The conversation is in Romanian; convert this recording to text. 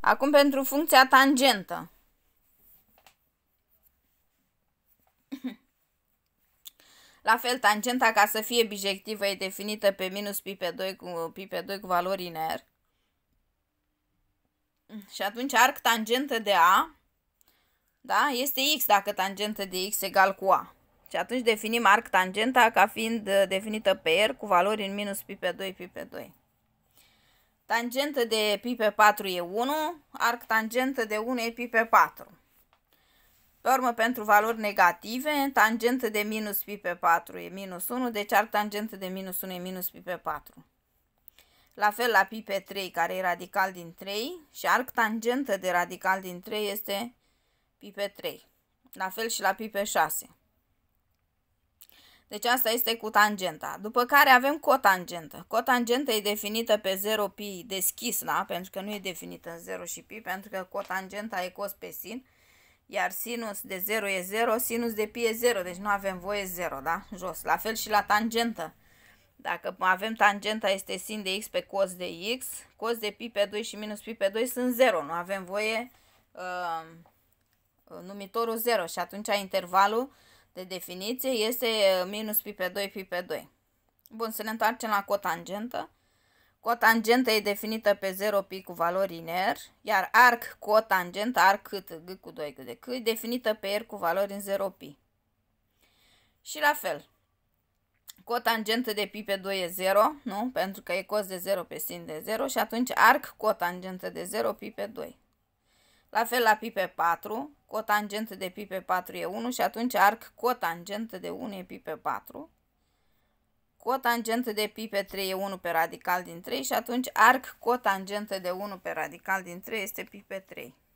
Acum pentru funcția tangentă. La fel, tangenta ca să fie bijectivă e definită pe minus pi pe 2 cu, pi pe 2 cu valori iner. Și atunci arc tangentă de A da, este X dacă tangentă de X egal cu A. Și atunci definim arc tangenta ca fiind uh, definită pe R cu valori în minus pi pe 2 pi pe 2. Tangentă de pi pe 4 e 1, arc tangentă de 1 e pi pe 4. Pe urmă, pentru valori negative, tangentă de minus pi pe 4 e minus 1, deci arc tangentă de minus 1 e minus pi pe 4. La fel la pi pe 3, care e radical din 3, și arc tangentă de radical din 3 este pi pe 3. La fel și la pi pe 6. Deci asta este cu tangenta. După care avem cotangentă. Cotangenta e definită pe 0 pi deschis, da? pentru că nu e definită în 0 și pi, pentru că cotangenta e cos pe sin, iar sinus de 0 e 0, sinus de pi e 0, deci nu avem voie 0, da? Jos. La fel și la tangentă. Dacă avem tangenta este sin de x pe cos de x, cos de pi pe 2 și minus pi pe 2 sunt 0, nu avem voie uh, numitorul 0 și atunci intervalul de definiție este uh, minus pi pe 2 pi pe 2. Bun, să ne întoarcem la cotangentă. Cotangentă e definită pe 0 pi cu valori iner, iar arc cotangent, arc cât, g cu 2 cât de cât, definită pe r cu valori în 0 pi. Și la fel, cotangentă de pi pe 2 e 0, nu? Pentru că e cos de 0 pe sin de 0 și atunci arc cotangentă de 0 pi pe 2. La fel la pi pe 4, cotangentă de pi pe 4 e 1 și atunci arc cotangentă de 1 e pi pe 4. Cotangentă de pi pe 3 e 1 pe radical din 3 și atunci arc cotangentă de 1 pe radical din 3 este pi pe 3.